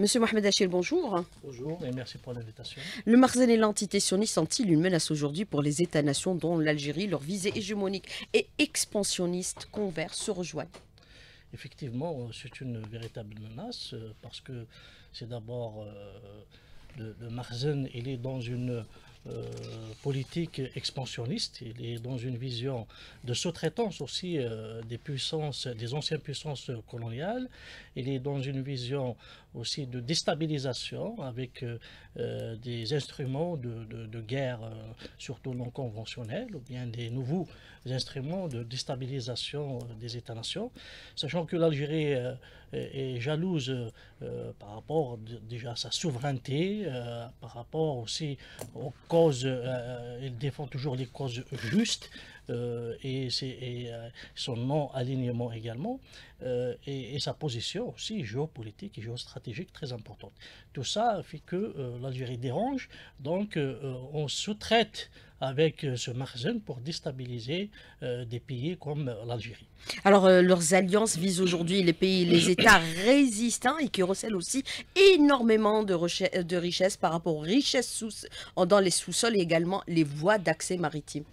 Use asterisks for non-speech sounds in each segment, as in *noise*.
Monsieur Mohamed Achir, bonjour. Bonjour et merci pour l'invitation. Le Marzen et l'entité sioniste sont-ils une menace aujourd'hui pour les États-nations dont l'Algérie, leur visée hégémonique et expansionniste converse se rejoignent Effectivement, euh, c'est une véritable menace euh, parce que c'est d'abord euh, le, Marzen, il est dans une politique expansionniste, il est dans une vision de sous-traitance aussi des puissances, des anciennes puissances coloniales, il est dans une vision aussi de déstabilisation avec euh, euh, des instruments de, de, guerre, euh, surtout non conventionnels, ou bien des nouveaux instruments de déstabilisation des États-nations, sachant que l'Algérie est, jalouse par rapport déjà à sa souveraineté, par rapport aussi aux causes, elle défend toujours les causes justes, euh, et, euh, son non-alignement également, euh, et, sa position aussi géopolitique et géostratégique très importante. Tout ça fait que l'Algérie dérange, donc on sous-traite avec ce Marzen pour déstabiliser des pays comme l'Algérie. Alors, leurs alliances visent aujourd'hui les pays, les *coughs* États résistants et qui recèlent aussi énormément de, de richesses par rapport aux richesses dans les sous-sols et également les voies d'accès maritimes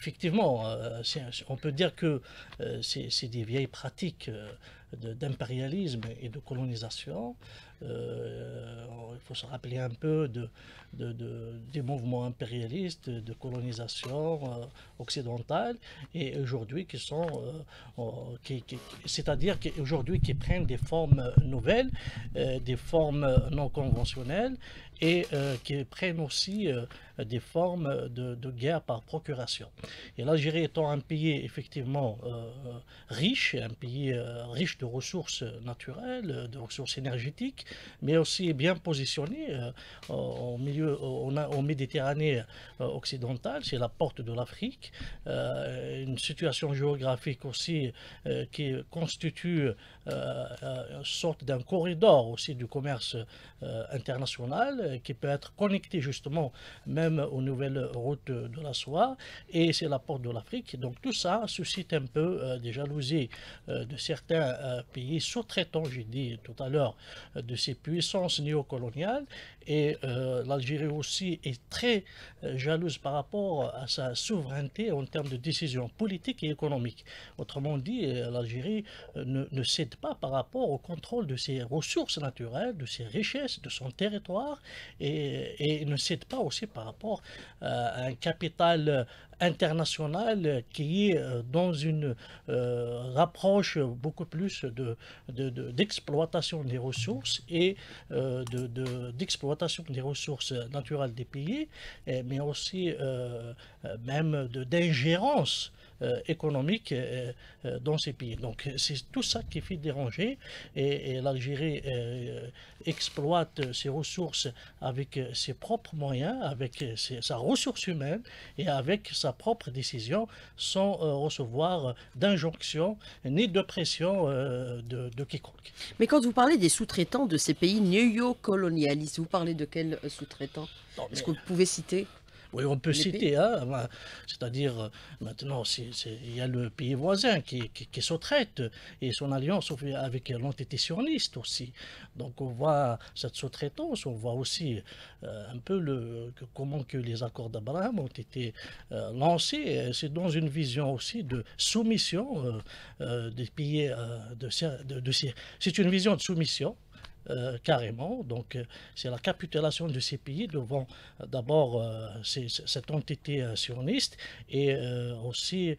effectivement, euh, on peut dire que euh, c'est des vieilles pratiques euh, d'impérialisme et de colonisation euh, il faut se rappeler un peu de, des mouvements impérialistes, de colonisation euh, occidentale, et aujourd'hui qui sont, euh, c'est-à-dire qu'aujourd'hui qui prennent des formes nouvelles, des formes non conventionnelles, et qui prennent aussi des formes de, guerre par procuration. Et l'Algérie étant un pays effectivement riche, un pays riche de ressources naturelles, de ressources énergétiques, mais aussi bien positionné euh, au milieu, on a, en Méditerranée euh, occidentale, c'est la porte de l'Afrique, euh, une situation géographique aussi qui constitue une sorte d'un corridor aussi du commerce international qui peut être connecté justement même aux nouvelles routes de la soie et c'est la porte de l'Afrique. Donc tout ça suscite un peu des jalousies de certains pays sous-traitants, j'ai dit tout à l'heure, de ses puissances néocoloniales. Et euh, l'Algérie aussi est très euh, jalouse par rapport à sa souveraineté en termes de décisions politiques et économiques. Autrement dit, euh, l'Algérie ne, cède pas par rapport au contrôle de ses ressources naturelles, de ses richesses, de son territoire, et ne cède pas aussi par rapport à un capital international qui est euh, dans une euh, rapproche beaucoup plus d'exploitation de, des ressources et euh, d'exploitation des ressources naturelles des pays, mais aussi même d'ingérence euh, économique euh, euh, dans ces pays. Donc c'est tout ça qui fait déranger et, l'Algérie exploite ses ressources avec ses propres moyens, avec sa ressource humaine et avec sa propre décision sans recevoir d'injonction ni de pression de, quiconque. Mais quand vous parlez des sous-traitants de ces pays neo-colonialistes, vous parlez de quels sous-traitants Est-ce que vous pouvez citer oui, on peut citer, hein, bah, c'est-à-dire euh, maintenant, il y a le pays voisin qui, qui, se traite et son alliance avec l'entité sioniste aussi. Donc on voit cette sous-traitance, on voit aussi euh, un peu comment que les accords d'Abraham ont été euh, lancés. C'est dans une vision aussi de soumission des pays de, c'est une vision de soumission euh, carrément. Donc, euh, c'est la capitulation de ces pays devant euh, d'abord cette entité sioniste et aussi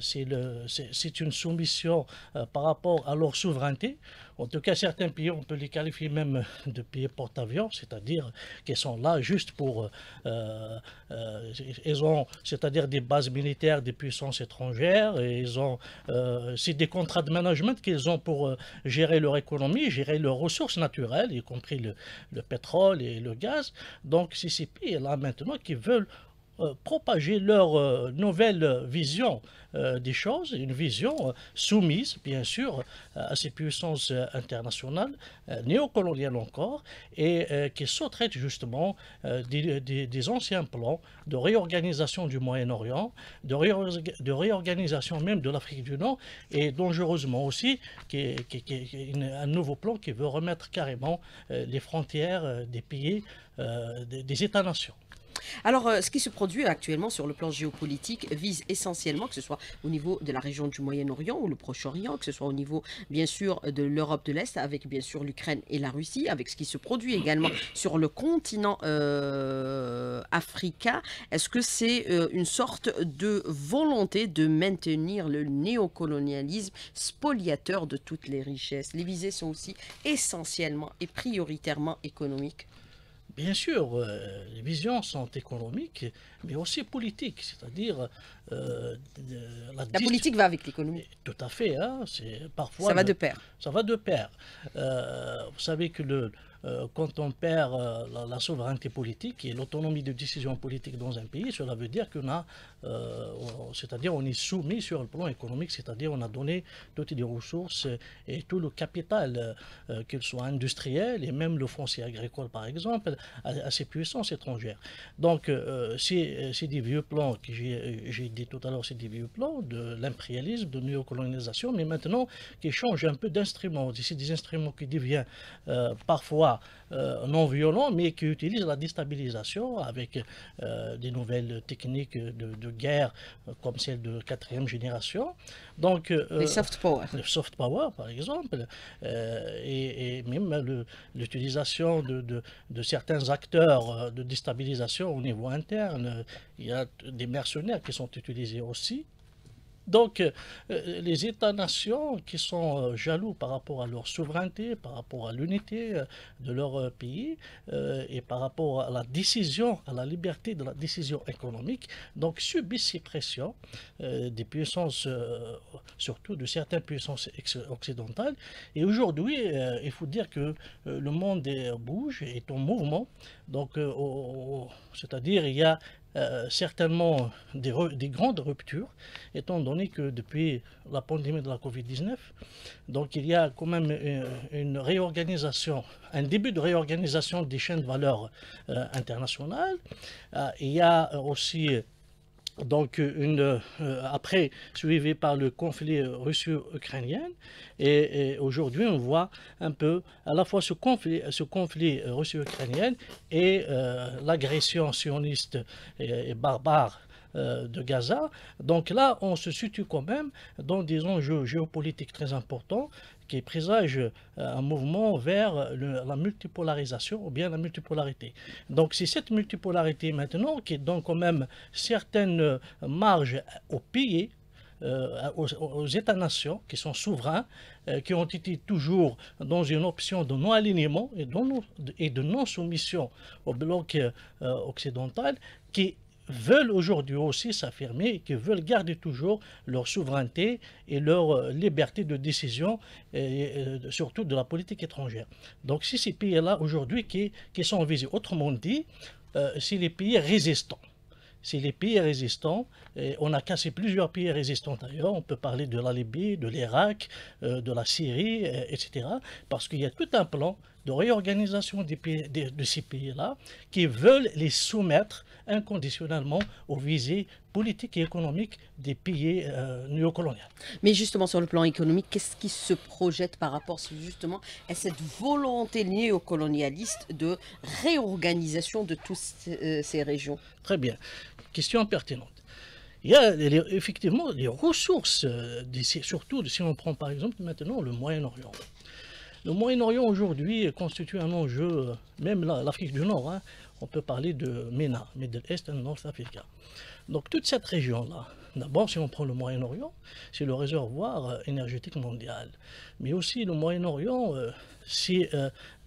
c'est une soumission par rapport à leur souveraineté. En tout cas, certains pays, on peut les qualifier même de pays porte-avions, c'est-à-dire qu'ils sont là juste pour... Euh, euh, ils ont, c'est-à-dire des bases militaires des puissances étrangères, et ils ont... Euh, c'est des contrats de management qu'ils ont pour gérer leur économie, gérer leurs ressources naturelles, y compris le, le pétrole et le gaz. Donc, c'est ces pays-là, maintenant, qui veulent euh, propager leur euh, nouvelle vision euh, des choses, une vision soumise, bien sûr, à ces puissances internationales, néocoloniales encore, et qui sous justement des, anciens plans de réorganisation du Moyen-Orient, de, réorganisation même de l'Afrique du Nord, et dangereusement aussi, qui, un nouveau plan qui veut remettre carrément les frontières des pays, des États-nations. Alors, euh, ce qui se produit actuellement sur le plan géopolitique vise essentiellement, que ce soit au niveau de la région du Moyen-Orient ou le Proche-Orient, que ce soit au niveau, bien sûr, de l'Europe de l'Est, avec bien sûr l'Ukraine et la Russie, avec ce qui se produit également sur le continent euh, africain. Est-ce que c'est euh, une sorte de volonté de maintenir le néocolonialisme spoliateur de toutes les richesses Les visées sont aussi essentiellement et prioritairement économiques. Bien sûr, euh, les visions sont économiques, mais aussi politiques, c'est-à-dire euh, la, politique va avec l'économie. Tout à fait, hein, c'est parfois ça va de pair. Ça va de pair. Euh, vous savez que le, euh, quand on perd euh, la, souveraineté politique et l'autonomie de décision politique dans un pays, cela veut dire qu'on a, euh, c'est-à-dire on est soumis sur le plan économique, c'est-à-dire on a donné toutes les ressources et tout le capital, qu'il soit industriel et même le foncier agricole par exemple, à, ces puissances étrangères. Donc c'est des vieux plans que j'ai dit tout à l'heure, c'est des vieux plans de l'impérialisme, de néocolonisation, mais maintenant qui changent un peu d'instruments. C'est des instruments qui deviennent parfois euh, non violent, mais qui utilise la déstabilisation avec euh, des nouvelles techniques de, guerre euh, comme celle de quatrième génération. Donc, les soft power. Le soft power, par exemple, et, même l'utilisation de, de, certains acteurs de déstabilisation au niveau interne. Il y a des mercenaires qui sont utilisés aussi donc, euh, euh, les États-nations qui sont euh, jaloux par rapport à leur souveraineté, par rapport à l'unité de leur pays et par rapport à la décision, à la liberté de la décision économique, donc subissent ces pressions des puissances, surtout de certaines puissances occidentales. Et aujourd'hui, il faut dire que le monde bouge, est en mouvement. Donc, c'est-à-dire, il y a euh, certainement des, grandes ruptures, étant donné que depuis la pandémie de la Covid-19, donc il y a quand même euh, une, réorganisation, un début de réorganisation des chaînes de valeur euh, internationales. il y a aussi donc euh, une, euh, après suivi par le conflit russo-ukrainien. Et, aujourd'hui, on voit un peu à la fois ce conflit, ce conflit russo-ukrainien et euh, l'agression sioniste et, et barbare de Gaza. Donc là, on se situe quand même dans des enjeux géopolitiques très importants qui présage un euh, mouvement vers la multipolarisation ou bien la multipolarité. Donc c'est cette multipolarité maintenant qui donne quand même certaines marges euh, aux pays aux, États-nations qui sont souverains, euh, qui ont été toujours dans une option de non-alignement et, et, de non-soumission au bloc occidental, qui veulent aujourd'hui aussi s'affirmer et qui veulent garder toujours leur souveraineté et leur euh, liberté de décision, et euh, surtout de la politique étrangère. Donc c'est ces pays-là aujourd'hui qui, sont visés. Autrement dit, c'est euh, les pays résistants c'est les pays résistants. on a cassé plusieurs pays résistants d'ailleurs. On peut parler de la Libye, de l'Irak, de la Syrie, etc. Parce qu'il y a tout un plan de réorganisation de, ces pays-là qui veulent les soumettre inconditionnellement aux visées politiques et économiques des pays euh, néocoloniales. Mais justement, sur le plan économique, qu'est-ce qui se projette par rapport justement à cette volonté néocolonialiste de réorganisation de toutes ces, euh, ces régions Très bien. Question pertinente il y a effectivement les ressources, euh, surtout si on prend par exemple maintenant le Moyen-Orient. Le Moyen-Orient aujourd'hui constitue un enjeu, euh, même l'Afrique du Nord, hein. on peut parler de MENA, Middle East and North Africa. Donc toute cette région-là, d'abord si on prend le Moyen-Orient, c'est le réservoir euh, énergétique mondial. Mais aussi le Moyen-Orient, euh, c'est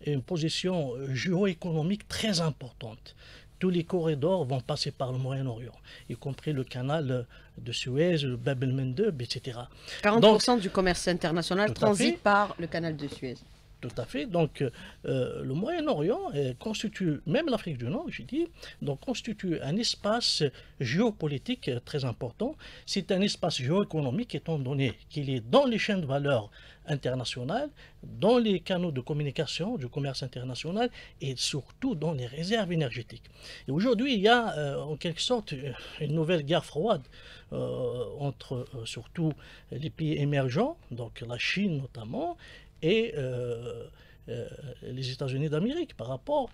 une position géoéconomique très importante tous les corridors vont passer par le Moyen-Orient, y compris le canal de Suez, le el etc. 40% du commerce international transite par le canal de Suez. Tout à fait. Donc, euh, le Moyen-Orient constitue, même l'Afrique du Nord, j'ai dit, donc constitue un espace géopolitique très important. C'est un espace géoéconomique étant donné qu'il est dans les chaînes de valeur internationales, dans les canaux de communication du commerce international et surtout dans les réserves énergétiques. Et aujourd'hui, il y a euh, en quelque sorte une nouvelle guerre froide euh, entre surtout les pays émergents, donc la Chine notamment, et euh, euh, les États-Unis d'Amérique par rapport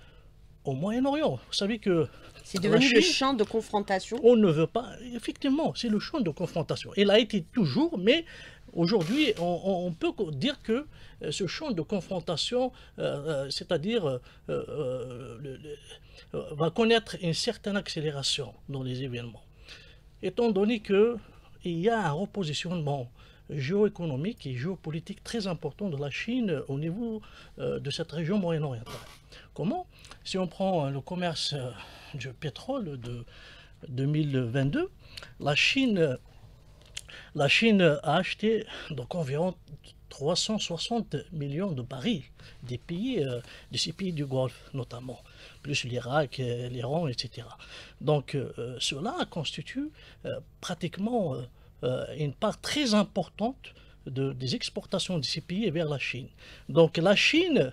au Moyen-Orient. Vous savez que... C'est devenu le champ de confrontation. On ne veut pas... Effectivement, c'est le champ de confrontation. Il a été toujours, mais aujourd'hui, on, peut dire que euh, ce champ de confrontation, c'est-à-dire, va connaître une certaine accélération dans les événements. Étant donné qu'il y a un repositionnement géoéconomique et géopolitique très important de la Chine au niveau euh, de cette région moyen-orientale. Comment Si on prend euh, le commerce euh, du pétrole de 2022, la Chine, la Chine a acheté donc environ 360 millions de barils des pays, pays du Golfe notamment, plus l'Irak, l'Iran, etc. Donc cela constitue pratiquement euh, une part très importante des exportations de ces pays vers la Chine. Donc la Chine,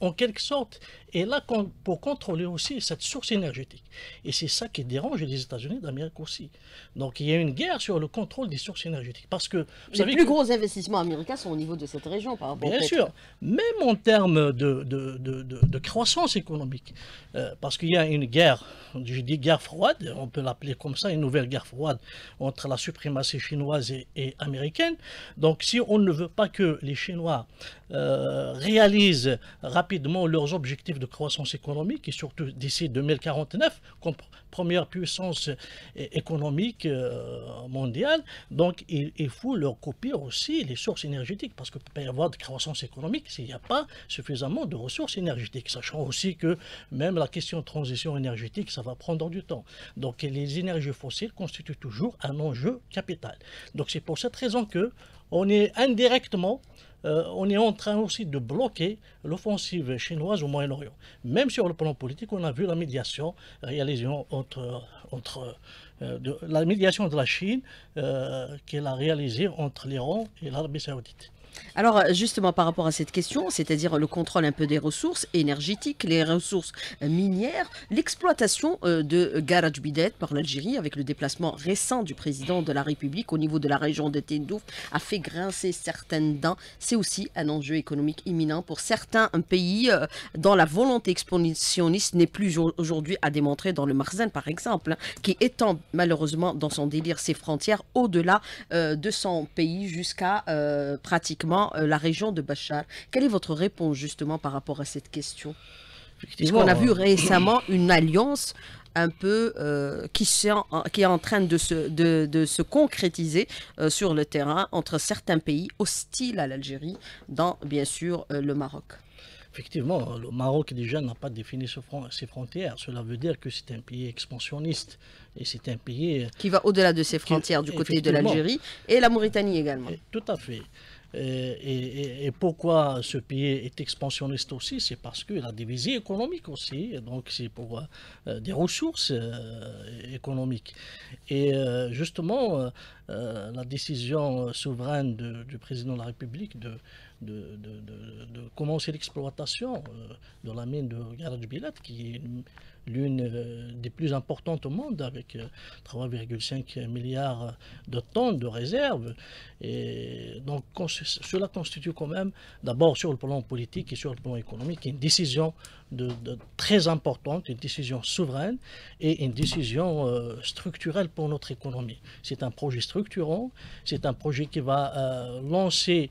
en quelque sorte, et là, pour contrôler aussi cette source énergétique. Et c'est ça qui dérange les États-Unis d'Amérique aussi. Donc il y a une guerre sur le contrôle des sources énergétiques. Parce que, vous les plus gros investissements américains sont au niveau de cette région par rapport Bien sûr, même en termes de, de, de, croissance économique. Euh, parce qu'il y a une guerre, je dis guerre froide, on peut l'appeler comme ça, une nouvelle guerre froide entre la suprématie chinoise et, américaine. Donc si on ne veut pas que les Chinois euh, réalisent rapidement leurs objectifs de croissance économique et surtout d'ici 2049 comme première puissance économique euh, mondiale. Donc il, faut leur copier aussi les sources énergétiques parce que peut y avoir de croissance économique s'il n'y a pas suffisamment de ressources énergétiques, sachant aussi que même la question de transition énergétique, ça va prendre du temps. Donc les énergies fossiles constituent toujours un enjeu capital. Donc c'est pour cette raison que on est indirectement euh, on est en train aussi de bloquer l'offensive chinoise au Moyen-Orient. Même sur le plan politique, on a vu la médiation réalisée entre, entre euh, de, la médiation de la Chine euh, qu'elle a réalisée entre l'Iran et l'Arabie saoudite. Alors euh, justement par rapport à cette question, c'est-à-dire le contrôle un peu des ressources énergétiques, les ressources euh, minières, l'exploitation euh, de Garaj Bidet par l'Algérie avec le déplacement récent du président de la République au niveau de la région de Tindouf a fait grincer certaines dents. C'est aussi un enjeu économique imminent pour certains pays dont la volonté expansionniste n'est plus aujourd'hui à démontrer dans le Marzen par exemple, hein, qui étend malheureusement dans son délire ses frontières au-delà de son pays jusqu'à pratiquer euh, la région de Bachar. Quelle est votre réponse justement par rapport à cette question qu'on a vu récemment euh, une alliance un peu euh, qui, qui, est en train de se, de, se concrétiser sur le terrain entre certains pays hostiles à l'Algérie, dans bien sûr le Maroc. Effectivement, le Maroc déjà n'a pas défini ses frontières. Cela veut dire que c'est un pays expansionniste et c'est un pays... Qui va au-delà de ses frontières du côté de l'Algérie et la Mauritanie également. Tout à fait. Et, pourquoi ce pays est expansionniste aussi C'est parce qu'il a des visées économiques aussi, donc c'est pour euh, des ressources euh, économiques. Et euh, justement, la décision souveraine du président de la République de de, de, de, commencer l'exploitation euh, de la mine de Garage-Bilat, qui est l'une euh, des plus importantes au monde, avec 3,5 euh, milliards de tonnes de réserves. Et donc, cela constitue quand même, d'abord sur le plan politique et sur le plan économique, une décision de, très importante, une décision souveraine et une décision structurelle pour notre économie. C'est un projet structurant, c'est un projet qui va lancer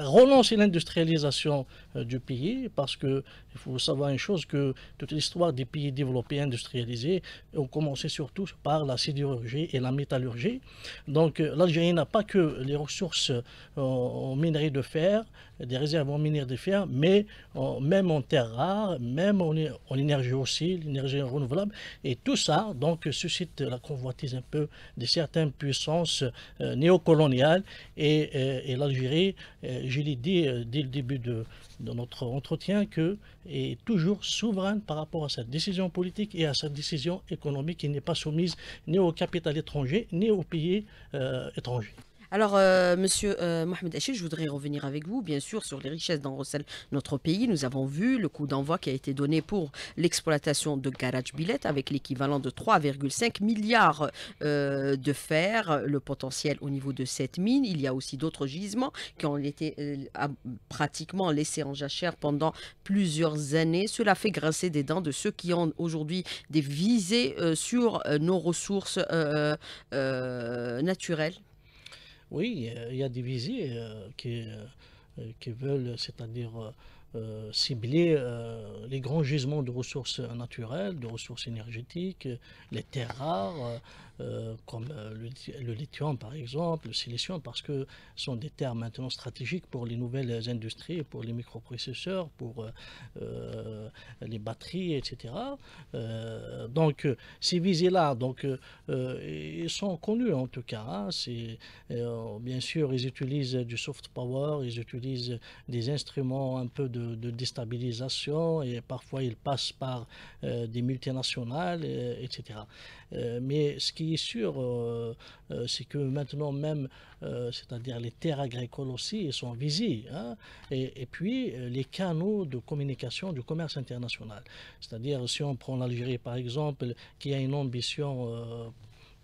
relancer l'industrialisation euh, du pays, parce qu'il faut savoir une chose, que toute l'histoire des pays développés, industrialisés, ont commencé surtout par la sidérurgie et la métallurgie. Donc euh, l'Algérie n'a pas que les ressources euh, en minerie de fer, des réserves en minerai de fer, mais même en terres rares, même en, énergie aussi, l'énergie renouvelable. Et tout ça, donc, suscite la convoitise un peu de certaines puissances néocoloniales. Et, l'Algérie, je l'ai dit dès le début de, dans notre entretien que est toujours souveraine par rapport à sa décision politique et à sa décision économique qui n'est pas soumise ni au capital étranger ni aux pays euh, étrangers. Alors, euh, monsieur euh, Mohamed Haché, je voudrais revenir avec vous, bien sûr, sur les richesses dans notre pays. Nous avons vu le coup d'envoi qui a été donné pour l'exploitation de Garage Billet avec l'équivalent de 3,5 milliards euh, de fer, le potentiel au niveau de cette mine. Il y a aussi d'autres gisements qui ont été pratiquement laissés en jachère pendant plusieurs années. Cela fait grincer des dents de ceux qui ont aujourd'hui des visées sur nos ressources naturelles. Oui, euh, il y a des visées euh, euh, qui, veulent, c'est-à-dire cibler les grands gisements de ressources naturelles, de ressources énergétiques, les terres rares, euh, comme euh, le, lithium par exemple, le silicium, parce que ce sont des terres maintenant stratégiques pour les nouvelles industries, pour les microprocesseurs, pour euh, les batteries, etc. donc ces visées-là, donc ils sont connus en tout cas. Hein. c'est, bien sûr, ils utilisent du soft power, ils utilisent des instruments un peu de, de déstabilisation et parfois ils passent par des multinationales, etc. mais ce qui sûr, euh, euh, c'est que maintenant même, euh, c'est-à-dire les terres agricoles aussi, sont visées. Hein. et, et, puis, les canaux de communication du commerce international. C'est-à-dire, si on prend l'Algérie, par exemple, qui a une ambition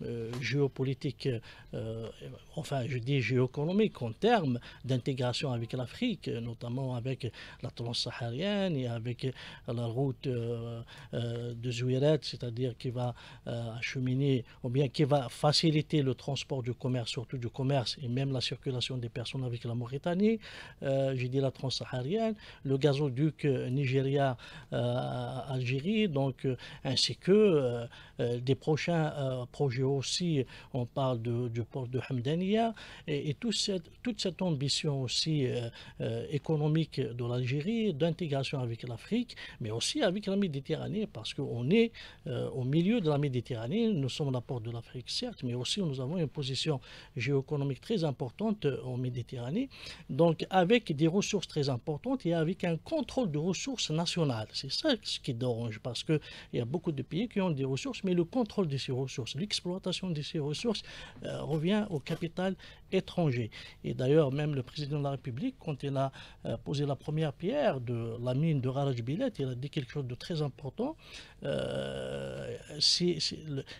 euh, géopolitique, euh, enfin je dis géoéconomique en termes d'intégration avec l'Afrique, notamment avec la transsaharienne et avec la route euh, de Zouiret, c'est-à-dire qui va acheminer ou bien qui va faciliter le transport du commerce, surtout du commerce et même la circulation des personnes avec la Mauritanie, je dis la transsaharienne, le gazoduc Nigeria-Algérie, donc ainsi que des prochains projets aussi, on parle du port de Hamdania, et, toute, cette, toute cette ambition aussi euh, euh, économique de l'Algérie, d'intégration avec l'Afrique, mais aussi avec la Méditerranée, parce qu'on est euh, au milieu de la Méditerranée, nous sommes la porte de l'Afrique, certes, mais aussi nous avons une position géoéconomique très importante en Méditerranée, donc avec des ressources très importantes et avec un contrôle de ressources nationales. C'est ça ce qui dérange, parce qu'il y a beaucoup de pays qui ont des ressources, mais le contrôle de ces ressources, l'exploitation, de ces ressources euh, revient au capital étranger. Et d'ailleurs, même le président de la République, quand il a euh, posé la première pierre de la mine de billet il a dit quelque chose de très important. Euh, c'est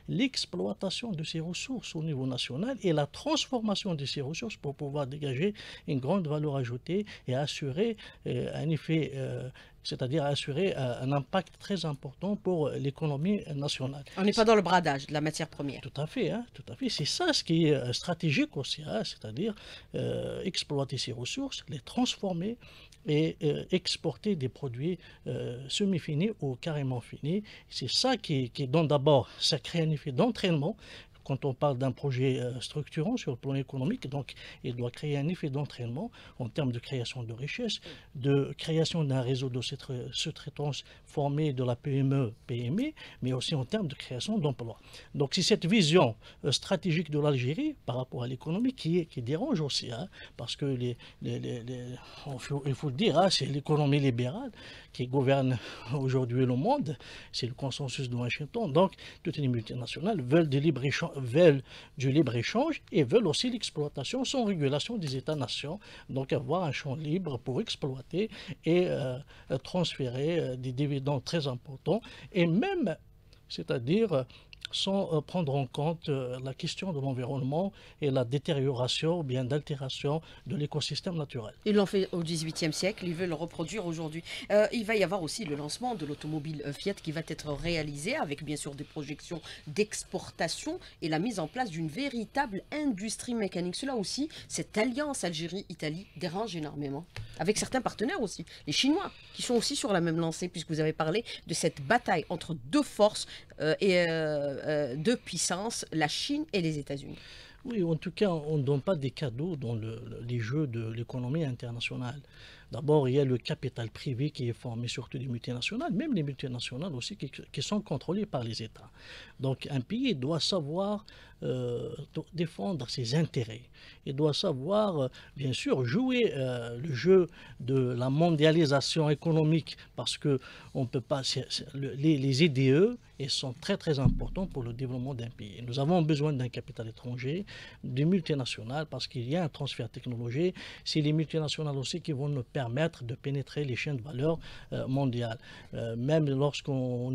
l'exploitation de ces ressources au niveau national et la transformation de ces ressources pour pouvoir dégager une grande valeur ajoutée et assurer un effet c'est-à-dire assurer euh, un impact très important pour l'économie nationale. On n'est pas dans le bradage de la matière première. Tout à fait, hein, tout à fait. C'est ça ce qui est euh, stratégique aussi, hein, c'est-à-dire euh, exploiter ces ressources, les transformer et exporter des produits semi-finis ou carrément finis. C'est ça qui, qui donne d'abord, ça crée un effet d'entraînement quand on parle d'un projet euh, structurant sur le plan économique, donc il doit créer un effet d'entraînement en termes de création de richesses, de création d'un réseau de sous-traitance formé de la PME, PME, mais aussi en termes de création d'emplois. Donc c'est cette vision euh, stratégique de l'Algérie par rapport à l'économie qui, qui dérange aussi, hein, parce que les, il faut, le dire, hein, c'est l'économie libérale qui gouverne *laughs* aujourd'hui le monde, c'est le consensus de Washington. Donc, toutes les multinationales veulent du libre-échange libre et veulent aussi l'exploitation sans régulation des États-nations. Donc, avoir un champ libre pour exploiter et euh, transférer euh, des dividendes très importants et même, c'est-à-dire sans euh, prendre en compte euh, la question de l'environnement et la détérioration ou bien d'altération de l'écosystème naturel. Ils l'ont fait au XVIIIe siècle, ils veulent le reproduire aujourd'hui. Euh, il va y avoir aussi le lancement de l'automobile Fiat qui va être réalisé avec bien sûr des projections d'exportation et la mise en place d'une véritable industrie mécanique. Cela aussi, cette alliance Algérie-Italie dérange énormément. Avec certains partenaires aussi, les Chinois, qui sont aussi sur la même lancée, puisque vous avez parlé de cette bataille entre deux forces et, euh, de puissance, la Chine et les États-Unis. Oui, en tout cas, on ne donne pas des cadeaux dans les jeux de l'économie internationale. D'abord, il y a le capital privé qui est formé, surtout des multinationales, même les multinationales aussi qui, qui sont contrôlées par les États. Donc, un pays doit savoir euh, défendre ses intérêts. Il doit savoir, euh, bien sûr, jouer euh, le jeu de la mondialisation économique parce que on peut pas, les, IDE ils sont très très importants pour le développement d'un pays. Nous avons besoin d'un capital étranger, des multinationales, parce qu'il y a un transfert technologique. C'est les multinationales aussi qui vont nous permettre de pénétrer les chaînes de valeur mondiales. même lorsqu'on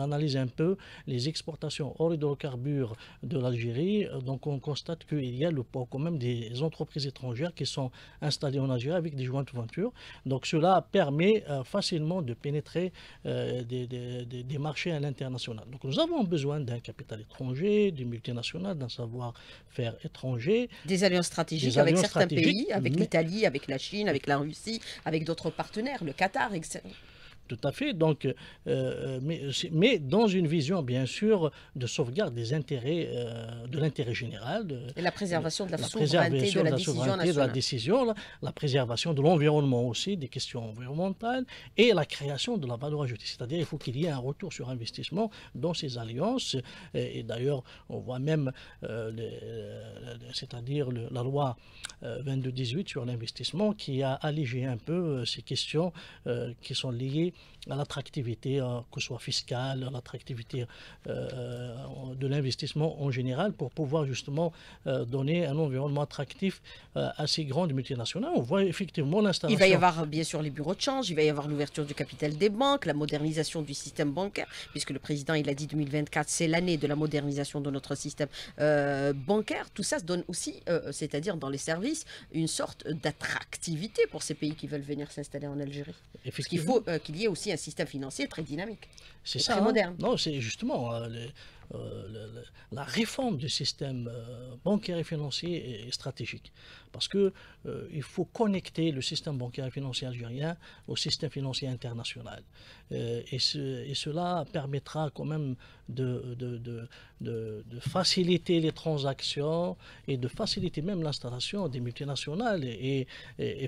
analyse un peu les exportations hors hydrocarbures de la Algérie, euh, donc on constate qu'il y a le, quand même des entreprises étrangères qui sont installées en Algérie avec des jointes ventures. Donc cela permet euh, facilement de pénétrer euh, des, des, marchés à l'international. Donc nous avons besoin d'un capital étranger, du multinational, d'un savoir-faire étranger. Des alliances stratégiques avec certains pays, avec l'Italie, avec la Chine, avec la Russie, avec d'autres partenaires, le Qatar, etc. Tout à fait. Donc, euh, euh, mais, dans une vision, bien sûr, de sauvegarde des intérêts, euh, de l'intérêt général. De, et la préservation de la, souveraineté, de la, décision de la décision, la, préservation de l'environnement aussi, des questions environnementales, et la création de la valeur ajoutée. C'est-à-dire, il faut qu'il y ait un retour sur investissement dans ces alliances. Et, d'ailleurs, on voit même, c'est-à-dire la loi 22-18 sur l'investissement qui a allégé un peu ces questions qui sont liées à l'attractivité, euh, que ce soit fiscale, à l'attractivité euh, de l'investissement en général, pour pouvoir justement euh, donner un environnement attractif à ces grandes multinationales. On voit effectivement l'installation. Il va y avoir bien sûr les bureaux de change, il va y avoir l'ouverture du capital des banques, la modernisation du système bancaire, puisque le président il a dit 2024 c'est l'année de la modernisation de notre système bancaire. Tout ça se donne aussi, c'est-à-dire dans les services, une sorte d'attractivité pour ces pays qui veulent venir s'installer en Algérie. Il faut qu'il y aussi un système financier très dynamique. C'est ça. Très hein. moderne. Non, c'est justement. Euh, euh, la, réforme du système euh, bancaire et financier est, stratégique. Parce qu'il euh, il faut connecter le système bancaire et financier algérien au système financier international. Et, cela permettra quand même de, de, faciliter les transactions et de faciliter même l'installation des multinationales et,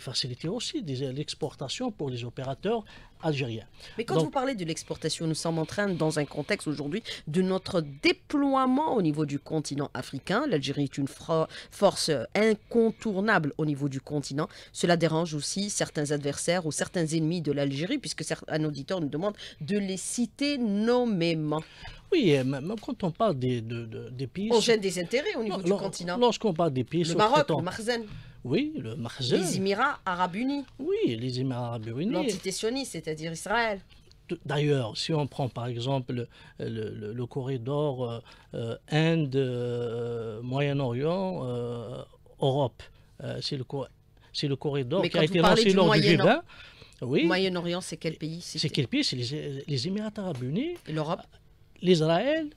faciliter aussi l'exportation pour les opérateurs algériens. Mais quand vous parlez de l'exportation, nous sommes en train, dans un contexte aujourd'hui, de notre déploiement au niveau du continent africain. L'Algérie est une force incontournable au niveau du continent. Cela dérange aussi certains adversaires ou certains ennemis de l'Algérie, puisque un auditeur nous demande de les citer nommément. Oui, euh, quand on parle des, pays... On gêne des intérêts au niveau du continent. Lorsqu'on parle des pays... Le Maroc, le Marzen. Oui, le Marzen. Les Émirats arabes unis. Oui, les Émirats arabes unis. L'entité sioniste, c'est-à-dire Israël. D'ailleurs, si on prend par exemple le, corridor Inde, Moyen-Orient, Europe, c'est le, corridor qui a été lancé lors du G20. Oui. Moyen-Orient, c'est quel pays C'est quel pays C'est les, les Émirats arabes unis. L'Europe L'Israël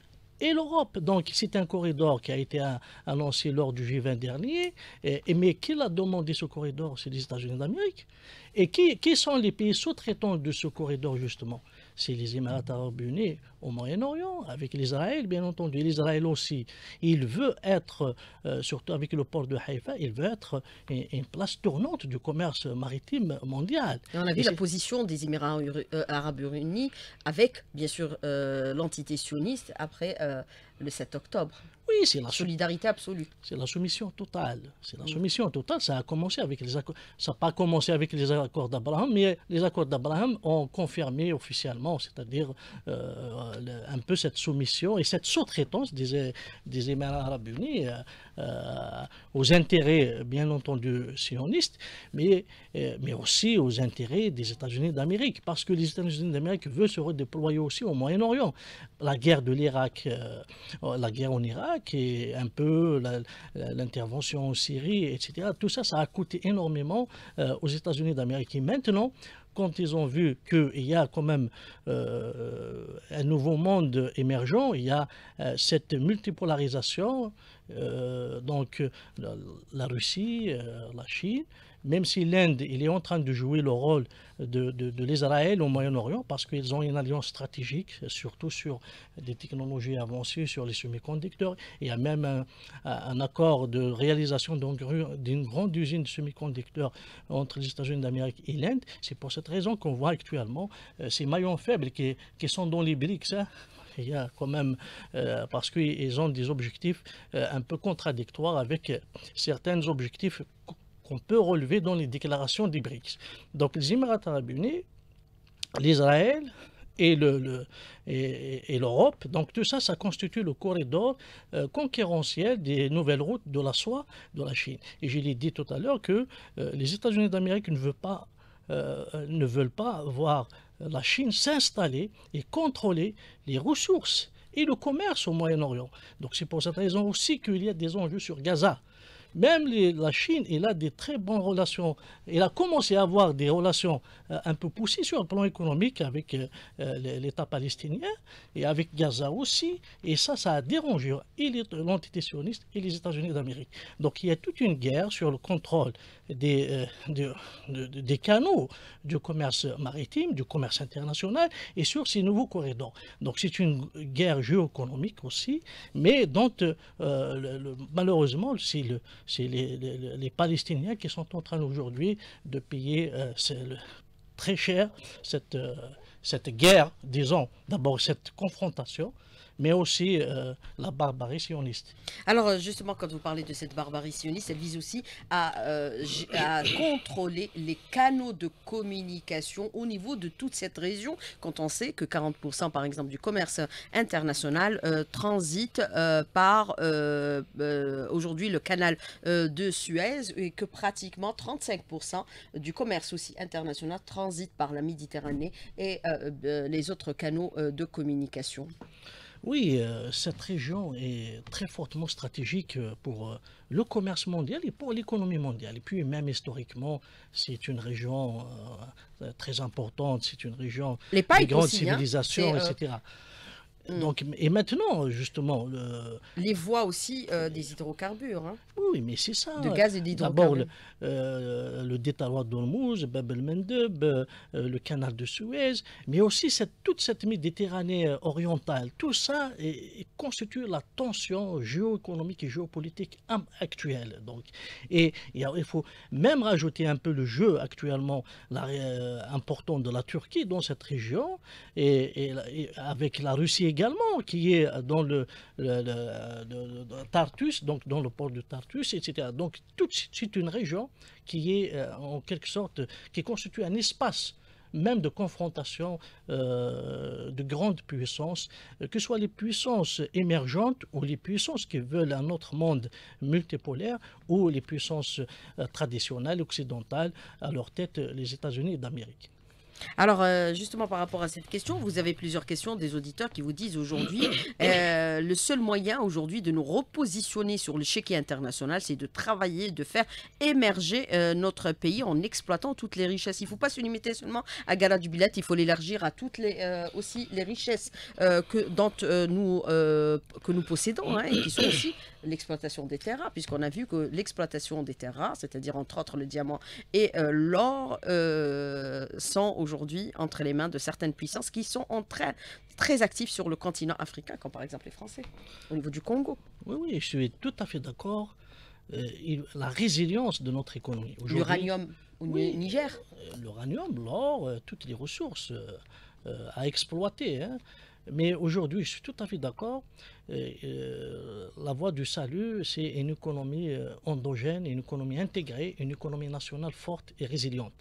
et l'Europe. Donc c'est un corridor qui a été annoncé lors du G20 dernier, et, mais qui l'a demandé ce corridor C'est les États-Unis d'Amérique. Et qui sont les pays sous-traitants de ce corridor justement c'est les Émirats arabes unis au Moyen-Orient, avec l'Israël, bien entendu. L'Israël aussi, il veut être, euh, surtout avec le port de Haïfa, il veut être une, place tournante du commerce maritime mondial. on a vu la position des Émirats euh, arabes unis avec, bien sûr, euh, l'entité sioniste après le 7 octobre. Oui, c'est la solidarité absolue. C'est la soumission totale. C'est la soumission totale. Ça a commencé avec les accords. Ça pas commencé avec les accords d'Abraham, mais les accords d'Abraham ont confirmé officiellement, c'est-à-dire euh, un peu cette soumission et cette sous-traitance des, des Émirats arabes unis euh, euh, aux intérêts, bien entendu, sionistes, mais, euh, mais aussi aux intérêts des États-Unis d'Amérique, parce que les États-Unis d'Amérique veulent se redéployer aussi au Moyen-Orient. La guerre de l'Irak, euh, la guerre en Irak et un peu l'intervention en Syrie, etc. Tout ça, ça a coûté énormément aux États-Unis d'Amérique. Et maintenant, quand ils ont vu qu'il y a quand même euh, un nouveau monde émergent, il y a euh, cette multipolarisation, euh, donc la Russie, la Chine, même si l'Inde est en train de jouer le rôle de, de, de l'Israël au Moyen-Orient, parce qu'ils ont une alliance stratégique, surtout sur des technologies avancées, sur les semi-conducteurs. Il y a même un, accord de réalisation d'une grande usine de semi-conducteurs entre les États-Unis d'Amérique et l'Inde. C'est pour cette raison qu'on voit actuellement euh, ces maillons faibles qui, qui sont dans les BRICS. il y a quand même, euh, parce qu'ils ont des objectifs euh, un peu contradictoires avec certains objectifs qu'on peut relever dans les déclarations des BRICS. Donc les Émirats arabes unis, l'Israël et l'Europe, donc tout ça, ça constitue le corridor euh, concurrentiel des nouvelles routes de la soie de la Chine. Et je l'ai dit tout à l'heure que euh, les États-Unis d'Amérique euh, ne veulent pas voir la Chine s'installer et contrôler les ressources et le commerce au Moyen-Orient. Donc c'est pour cette raison aussi qu'il y a des enjeux sur Gaza. Même la Chine, elle a des très bonnes relations. Elle a commencé à avoir des relations euh, un peu poussées sur le plan économique avec euh, euh, l'État palestinien et avec Gaza aussi. Et ça, ça a dérangé l'entité sioniste et les États-Unis d'Amérique. Donc il y a toute une guerre sur le contrôle des, des canaux du commerce maritime, du commerce international et sur ces nouveaux corridors. Donc c'est une guerre géoéconomique aussi, mais dont malheureusement, si le, c'est les, les, Palestiniens qui sont en train aujourd'hui de payer euh, très cher cette, euh, cette guerre, disons, d'abord cette confrontation, mais aussi euh, la barbarie sioniste. Alors euh, justement, quand vous parlez de cette barbarie sioniste, elle vise aussi euh, à, contrôler les canaux de communication au niveau de toute cette région, quand on sait que 40% par exemple du commerce international transite par aujourd'hui le canal de Suez et que pratiquement 35% du commerce aussi international transite par la Méditerranée et les autres canaux de communication. Oui, euh, cette région est très fortement stratégique euh, pour euh, le commerce mondial et pour l'économie mondiale. Et puis même historiquement, c'est une région très importante, c'est une région de grandes hein. civilisations, etc. Mm. Donc, et maintenant, justement... Les voies aussi euh, des hydrocarbures. Hein. Oui, mais c'est ça. De gaz et d'hydrocarbures. D'abord, le, euh, le euh, euh, le canal de Suez, mais aussi cette, toute cette Méditerranée orientale. Tout ça constitue la tension géoéconomique et géopolitique actuelle. Donc, et, il faut même rajouter un peu le jeu actuellement important de la Turquie dans cette région, et avec la Russie également, qui est dans le, Tartus, donc dans le port de Tartus, etc. Donc c'est une région qui est euh, en quelque sorte, qui constitue un espace même de confrontation euh, de grandes puissances, euh, que ce soit les puissances émergentes ou les puissances qui veulent un autre monde multipolaire ou les puissances traditionnelles occidentales, à leur tête les États-Unis d'Amérique. Alors, euh, justement, par rapport à cette question, vous avez plusieurs questions des auditeurs qui vous disent aujourd'hui, *coughs* euh, le seul moyen aujourd'hui de nous repositionner sur le chéquier international, c'est de travailler, de faire émerger euh, notre pays en exploitant toutes les richesses. Il ne faut pas se limiter seulement à Gala du Billet, il faut l'élargir à toutes les, aussi les richesses que, nous, que nous possédons, hein, et qui sont aussi *coughs* l'exploitation des terres, puisqu'on a vu que l'exploitation des terres, c'est-à-dire entre autres le diamant et l'or, sont aujourd'hui aujourd'hui entre les mains de certaines puissances qui sont en très actives sur le continent africain, comme par exemple les Français, au niveau du Congo. Oui, oui, je suis tout à fait d'accord. Euh, la résilience de notre économie. L'uranium au Niger euh, L'uranium, l'or, euh, toutes les ressources à exploiter. Hein. Mais aujourd'hui, je suis tout à fait d'accord. la voie du salut, c'est une économie endogène, une économie intégrée, une économie nationale forte et résiliente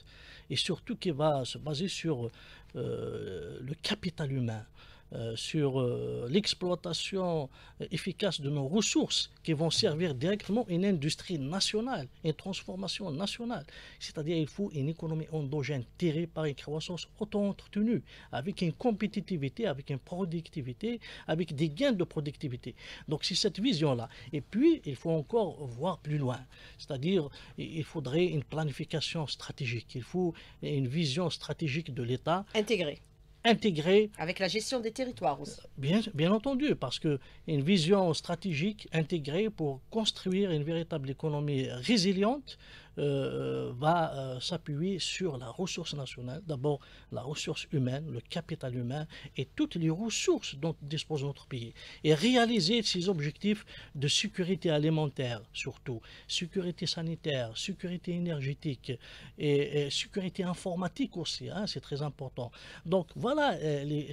et surtout qui va se baser sur euh, le capital humain. Euh, sur euh, l'exploitation efficace de nos ressources qui vont servir directement une industrie nationale, une transformation nationale. C'est-à-dire il faut une économie endogène tirée par une croissance auto-entretenue, avec une compétitivité, avec une productivité, avec des gains de productivité. Donc c'est cette vision-là. Et puis, il faut encore voir plus loin. C'est-à-dire, il faudrait une planification stratégique, il faut une vision stratégique de l'État. Intégrée intégrée. Avec la gestion des territoires aussi. Euh, bien, entendu, parce qu'une une vision stratégique intégrée pour construire une véritable économie résiliente euh, euh, va euh, s'appuyer sur la ressource nationale, d'abord la ressource humaine, le capital humain et toutes les ressources dont dispose notre pays, et réaliser ses objectifs de sécurité alimentaire surtout, sécurité sanitaire, sécurité énergétique et, sécurité informatique aussi, hein, c'est très important. Donc voilà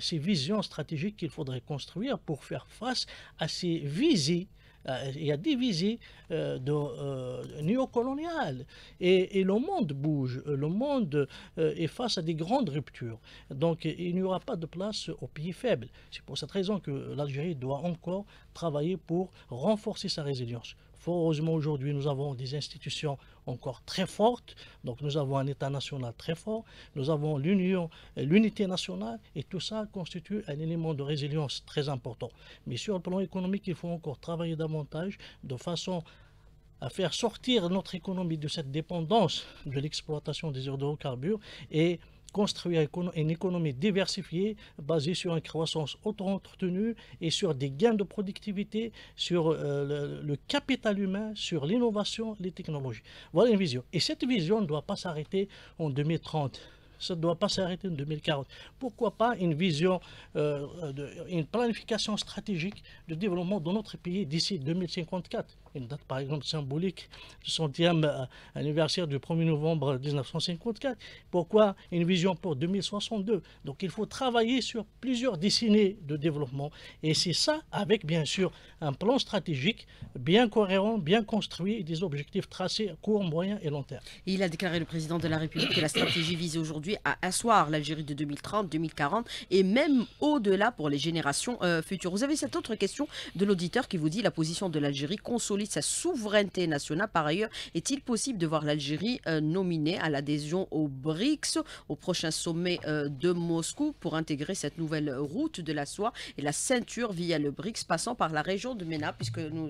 ces visions stratégiques qu'il faudrait construire pour faire face à ces visées euh, il y a des visées euh, de, euh, néocoloniales. Et, et, le monde bouge, le monde est face à des grandes ruptures. Donc il n'y aura pas de place aux pays faibles. C'est pour cette raison que l'Algérie doit encore travailler pour renforcer sa résilience. Heureusement, aujourd'hui, nous avons des institutions encore très forte. Donc nous avons un État national très fort, nous avons l'union, l'unité nationale, et tout ça constitue un élément de résilience très important. Mais sur le plan économique, il faut encore travailler davantage de façon à faire sortir notre économie de cette dépendance de l'exploitation des hydrocarbures et construire une économie diversifiée basée sur une croissance auto-entretenue et sur des gains de productivité, sur euh, le, capital humain, sur l'innovation, les technologies. Voilà une vision. Et cette vision ne doit pas s'arrêter en 2030. Ça ne doit pas s'arrêter en 2040. Pourquoi pas une vision, euh, de, une planification stratégique de développement de notre pays d'ici 2054 une date par exemple symbolique, du centième euh, anniversaire du 1er novembre 1954. Pourquoi une vision pour 2062 Donc il faut travailler sur plusieurs décennies de développement et c'est ça avec bien sûr un plan stratégique bien cohérent, bien construit des objectifs tracés à court, moyen et long terme. Il a déclaré le président de la République que la stratégie vise aujourd'hui à asseoir l'Algérie de 2030, 2040 et même au-delà pour les générations euh, futures. Vous avez cette autre question de l'auditeur qui vous dit la position de l'Algérie consolidée sa souveraineté nationale. Par ailleurs, est-il possible de voir l'Algérie euh, nominée à l'adhésion au BRICS au prochain sommet euh, de Moscou pour intégrer cette nouvelle route de la soie et la ceinture via le BRICS passant par la région de MENA puisque nous,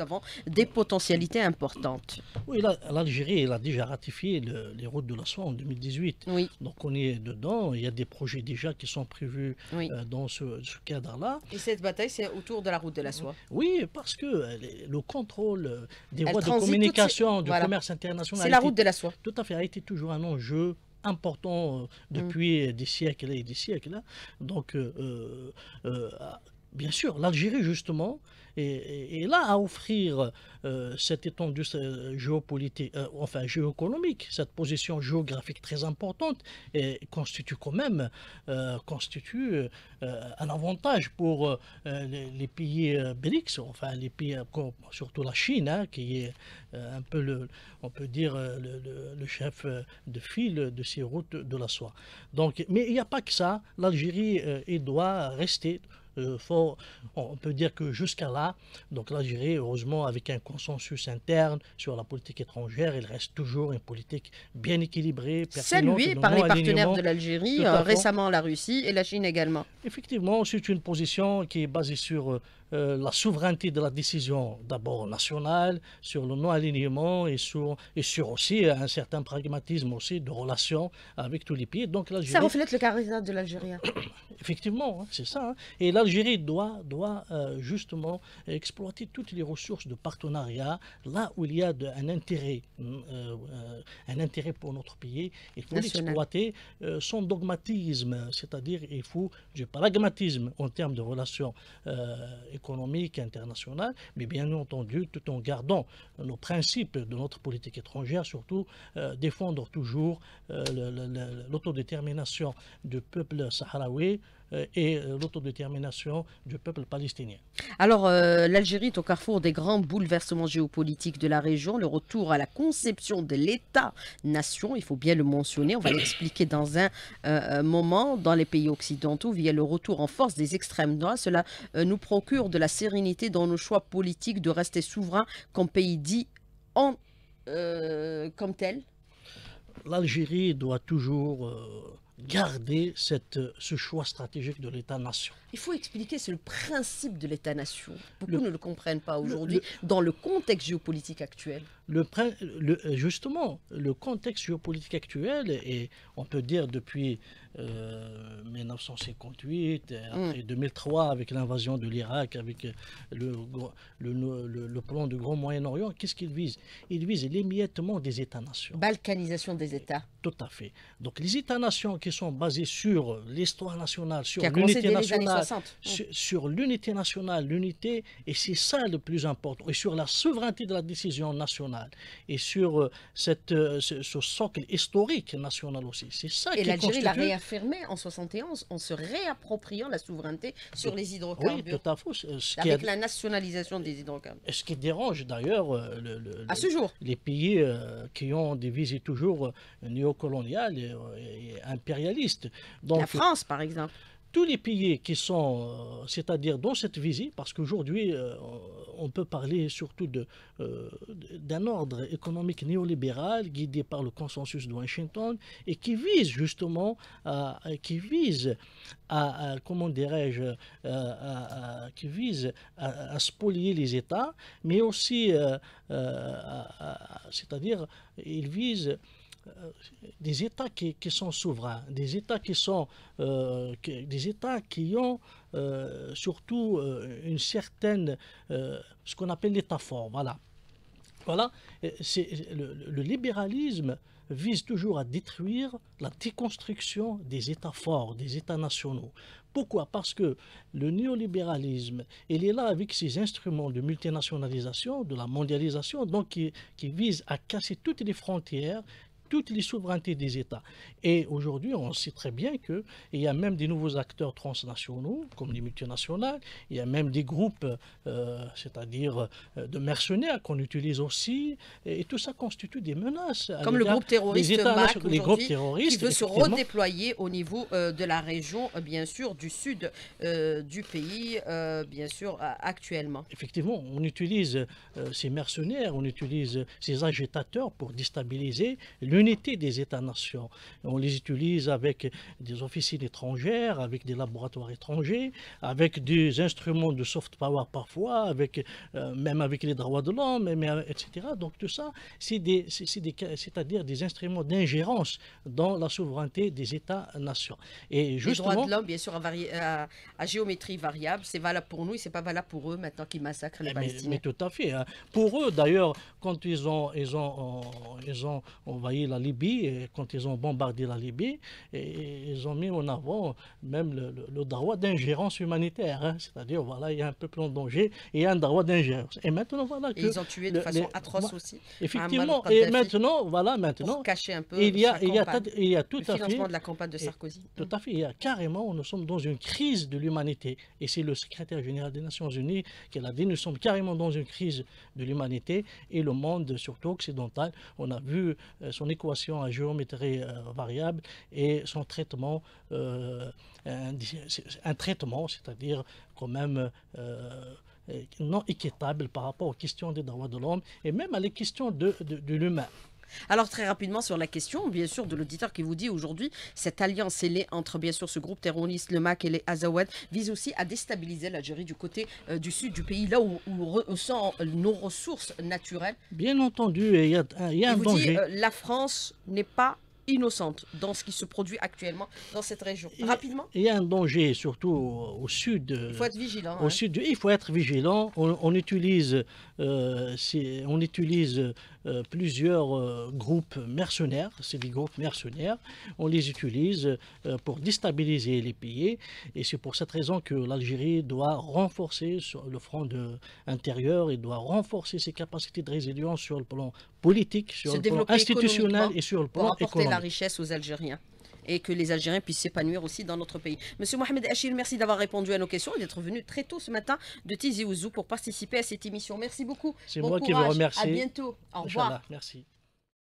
avons des potentialités importantes Oui, l'Algérie elle a déjà ratifié les routes de la soie en 2018. Oui. Donc on est dedans, il y a des projets déjà qui sont prévus euh, dans ce, cadre-là. Et cette bataille, c'est autour de la route de la soie Oui, parce que le compte contrôle euh, des voies de communication, du commerce international. C'est la route de la soie. Tout à fait, a été toujours un enjeu important euh, mm. depuis des siècles et des siècles. Hein. Donc, euh, Bien sûr, l'Algérie, justement, est, là à offrir euh, cette étendue euh, géopolitique, euh, enfin géoéconomique, cette position géographique très importante, et constitue quand même constitue, un avantage pour les, pays BRICS, enfin les pays, surtout la Chine, hein, qui est un peu, le, on peut dire, le, chef de file de ces routes de la soie. Donc, mais il n'y a pas que ça. L'Algérie, doit rester euh, fort, on peut dire que jusqu'à là, donc l'Algérie, heureusement, avec un consensus interne sur la politique étrangère, il reste toujours une politique bien équilibrée, saluée par les partenaires de l'Algérie, euh, récemment la Russie et la Chine également. Effectivement, c'est une position qui est basée sur euh, euh, la souveraineté de la décision d'abord nationale, sur le non-alignement et sur, et sur aussi euh, un certain pragmatisme aussi de relations avec tous les pays. Donc, ça reflète le caractère de l'Algérie. Hein. *coughs* Effectivement, hein, c'est ça. Hein. Et l'Algérie doit, doit euh, justement exploiter toutes les ressources de partenariat là où il y a un intérêt, un intérêt pour notre pays. Il faut exploiter sans dogmatisme, c'est-à-dire il faut du pragmatisme en termes de relations économiques économique internationale, mais bien entendu tout en gardant nos principes de notre politique étrangère, surtout euh, défendre toujours euh, l'autodétermination du peuple sahraoui euh, et euh, l'autodétermination du peuple palestinien. Alors, euh, l'Algérie est au carrefour des grands bouleversements géopolitiques de la région. Le retour à la conception de l'État-nation, il faut bien le mentionner, on va l'expliquer dans un moment, dans les pays occidentaux, via le retour en force des extrêmes droits, cela nous procure de la sérénité dans nos choix politiques de rester souverain comme pays dit en, comme tel L'Algérie doit toujours garder cette, euh, ce choix stratégique de l'État-nation. Il faut expliquer, c'est le principe de l'État-nation. Beaucoup ne le comprennent pas aujourd'hui dans le contexte géopolitique actuel. le, euh, justement, le contexte géopolitique actuel, et on peut dire depuis 1958, euh, mm. après 2003 avec l'invasion de l'Irak, avec euh, le, le, le, plan du Grand Moyen-Orient, qu'est-ce qu'ils vise Ils visent l'émiettement des États-nations. Balkanisation des États. Tout à fait. Donc les États-nations qui sont basés sur l'histoire nationale, sur l'unité nationale, mm. sur, l'unité nationale, l'unité, et c'est ça le plus important, et sur la souveraineté de la décision nationale, et sur euh, cette, ce, socle historique national aussi. C'est ça et qui constitue fermé en 71 en se réappropriant la souveraineté sur les hydrocarbures. Oui, tout à fait. avec la nationalisation des hydrocarbures. Ce qui dérange d'ailleurs euh, le, les pays euh, qui ont des visées toujours euh, néocoloniales et, impérialistes. la France, par exemple tous les pays qui sont, euh, c'est-à-dire dans cette visite, parce qu'aujourd'hui, euh, on peut parler surtout euh, d'un ordre économique néolibéral guidé par le consensus de Washington et qui vise justement, à, qui vise à, comment dirais-je, qui vise à, spolier les États, mais aussi, c'est-à-dire, il vise euh, des États qui, sont souverains, des États qui sont, euh, des États qui ont euh, surtout une certaine, ce qu'on appelle l'état fort. Voilà. Voilà, le, le, libéralisme vise toujours à détruire la déconstruction des États forts, des États nationaux. Pourquoi Parce que le néolibéralisme, il est là avec ses instruments de multinationalisation, de la mondialisation, donc qui, qui vise à casser toutes les frontières, toutes les souverainetés des États. Et aujourd'hui, on sait très bien qu'il y a même des nouveaux acteurs transnationaux, comme les multinationales, il y a même des groupes, euh, c'est-à-dire euh, de mercenaires qu'on utilise aussi, et, tout ça constitue des menaces. Comme le groupe terroriste MAC les groupes terroristes, qui veut se redéployer au niveau euh, de la région, bien sûr, du sud du pays, bien sûr, actuellement. Effectivement, on utilise ces mercenaires, on utilise ces agitateurs pour déstabiliser l'Union des États-nations. On les utilise avec des officines étrangères, avec des laboratoires étrangers, avec des instruments de soft power parfois, avec, euh, même avec les droits de l'homme, etc. Donc tout ça, c'est-à-dire des, instruments d'ingérence dans la souveraineté des États-nations. Et justement, les droits de l'homme, bien sûr, à, géométrie variable, c'est valable pour nous et c'est pas valable pour eux maintenant qu'ils massacrent les eh, mais, Palestiniens. Mais tout à fait. Hein. Pour eux, d'ailleurs, quand ils ont, ils ont, ils euh, ont, ils ont envahi la Libye, quand ils ont bombardé la Libye, et ils ont mis en avant même le, droit d'ingérence humanitaire. Hein. C'est-à-dire, voilà, il y a un peuple en danger, et il y a un droit d'ingérence. Et maintenant, voilà ils ont tué de façon atroce aussi. Effectivement, et maintenant, voilà, maintenant... Pour un peu il y a, il y a, il y a tout le à fait, de la campagne de Sarkozy. tout à fait, il y a, carrément, nous sommes dans une crise de l'humanité. Et c'est le secrétaire général des Nations Unies qui l'a dit, nous sommes carrément dans une crise de l'humanité, et le monde, surtout occidental, on a vu euh, son équation à géométrie euh, variable et son traitement, euh, un, traitement, c'est-à-dire quand même euh, non équitable par rapport aux questions des droits de l'homme et même à les questions de l'humain. Alors très rapidement sur la question, bien sûr, de l'auditeur qui vous dit aujourd'hui, cette alliance scellée entre bien sûr ce groupe terroriste, le MAC et les Azawad, vise aussi à déstabiliser l'Algérie du côté euh, du sud du pays, là où, où euh, nos ressources naturelles. Bien entendu, il y a, euh, un danger. Dit, la France n'est pas innocente dans ce qui se produit actuellement dans cette région. Rapidement. Il y a un danger, surtout au, sud. Il faut être vigilant. Au hein. sud, il faut être vigilant. On, utilise, on utilise euh, plusieurs euh, groupes mercenaires. C'est des groupes mercenaires. On les utilise euh, pour déstabiliser les pays. Et c'est pour cette raison que l'Algérie doit renforcer sur le front de intérieur et doit renforcer ses capacités de résilience sur le plan politique, sur le plan institutionnel et sur le plan pour apporter économique. la richesse aux Algériens et que les Algériens puissent s'épanouir aussi dans notre pays. Monsieur Mohamed Achir, merci d'avoir répondu à nos questions et d'être venu très tôt ce matin de Tizi Ouzou pour participer à cette émission. Merci beaucoup. C'est moi qui vous remercie. À bientôt. Au revoir. Merci.